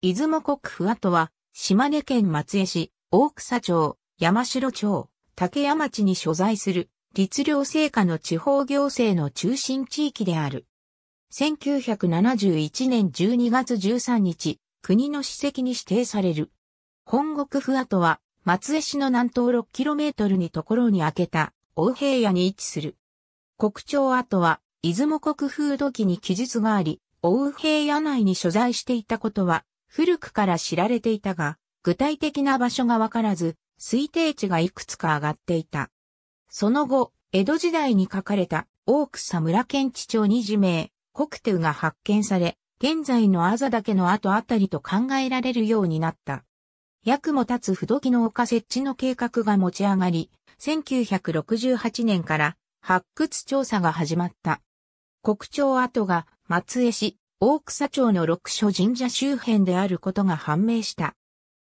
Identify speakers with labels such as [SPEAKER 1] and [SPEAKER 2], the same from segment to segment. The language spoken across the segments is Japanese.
[SPEAKER 1] 出雲国府跡は、島根県松江市、大草町、山城町、竹山町に所在する、律令成果の地方行政の中心地域である。1971年12月13日、国の史跡に指定される。本国府跡は、松江市の南東 6km にところに開けた、大平野に位置する。国庁跡は、出雲国風土記に記述があり、大平野内に所在していたことは、古くから知られていたが、具体的な場所がわからず、推定値がいくつか上がっていた。その後、江戸時代に書かれた、大草村県地町に地名、国手が発見され、現在のあざだけの後あたりと考えられるようになった。役も立つ不時の丘設置の計画が持ち上がり、1968年から発掘調査が始まった。国庁跡が松江市、大草町の六所神社周辺であることが判明した。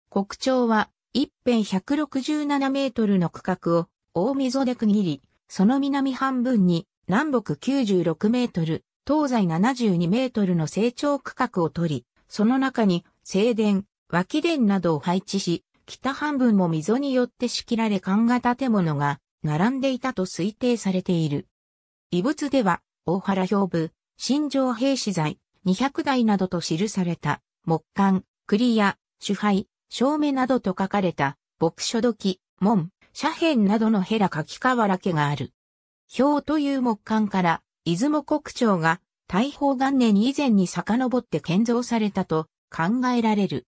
[SPEAKER 1] 国町は一辺167メートルの区画を大溝で区切り、その南半分に南北96メートル、東西72メートルの成長区画を取り、その中に正殿、脇殿などを配置し、北半分も溝によって仕切られ勘が建物が並んでいたと推定されている。遺物では、大原兵部、新城兵士材、200台などと記された、木管、栗や、主杯、照明などと書かれた、牧書時、門、斜辺などのヘラ柿瓦家がある。表という木管から、出雲国庁が、大宝元年以前に遡って建造されたと考えられる。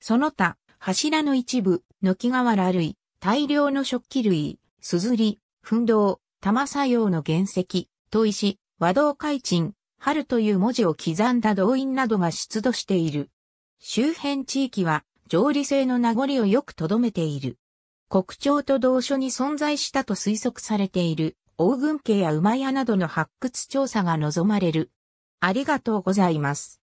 [SPEAKER 1] その他、柱の一部、軒瓦類、大量の食器類、すずり、ふんどう、玉作用の原石、砥石、和道海鎮、春という文字を刻んだ動員などが出土している。周辺地域は上理性の名残をよく留めている。国鳥と同所に存在したと推測されている、大群家や馬屋などの発掘調査が望まれる。ありがとうございます。